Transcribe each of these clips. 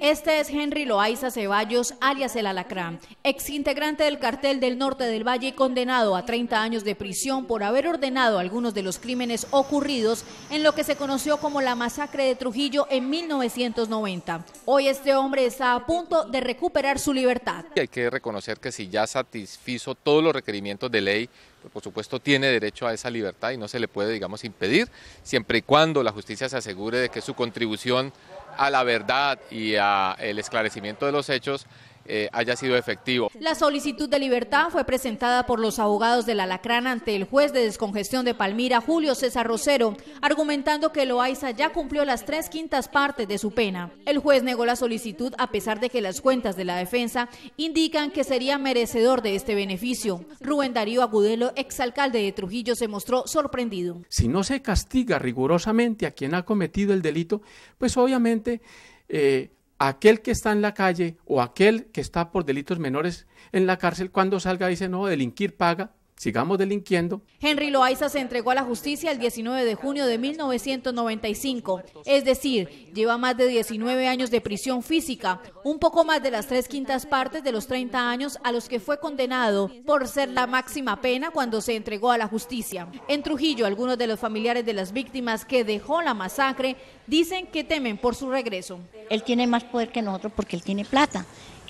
Este es Henry Loaiza Ceballos, alias el Alacrán, exintegrante del cartel del norte del Valle y condenado a 30 años de prisión por haber ordenado algunos de los crímenes ocurridos en lo que se conoció como la masacre de Trujillo en 1990. Hoy este hombre está a punto de recuperar su libertad. Hay que reconocer que si ya satisfizo todos los requerimientos de ley, pues, por supuesto tiene derecho a esa libertad y no se le puede, digamos, impedir, siempre y cuando la justicia se asegure de que su contribución a la verdad y al esclarecimiento de los hechos eh, haya sido efectivo. La solicitud de libertad fue presentada por los abogados de la ante el juez de descongestión de Palmira, Julio César Rosero, argumentando que Loaiza ya cumplió las tres quintas partes de su pena. El juez negó la solicitud a pesar de que las cuentas de la defensa indican que sería merecedor de este beneficio. Rubén Darío Agudelo, exalcalde de Trujillo, se mostró sorprendido. Si no se castiga rigurosamente a quien ha cometido el delito, pues obviamente eh, aquel que está en la calle o aquel que está por delitos menores en la cárcel, cuando salga dice, no, delinquir paga, sigamos delinquiendo. Henry Loaiza se entregó a la justicia el 19 de junio de 1995, es decir, lleva más de 19 años de prisión física, un poco más de las tres quintas partes de los 30 años a los que fue condenado por ser la máxima pena cuando se entregó a la justicia. En Trujillo, algunos de los familiares de las víctimas que dejó la masacre dicen que temen por su regreso. Él tiene más poder que nosotros porque él tiene plata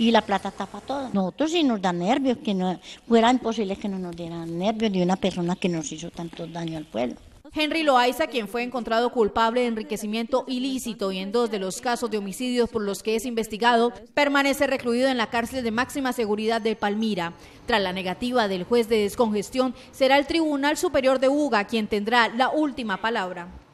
y la plata tapa todo. Nosotros sí nos da nervios, que no fuera imposible que no nos dieran nervios de una persona que nos hizo tanto daño al pueblo. Henry Loaiza, quien fue encontrado culpable de enriquecimiento ilícito y en dos de los casos de homicidios por los que es investigado, permanece recluido en la cárcel de máxima seguridad de Palmira. Tras la negativa del juez de descongestión, será el Tribunal Superior de Uga quien tendrá la última palabra.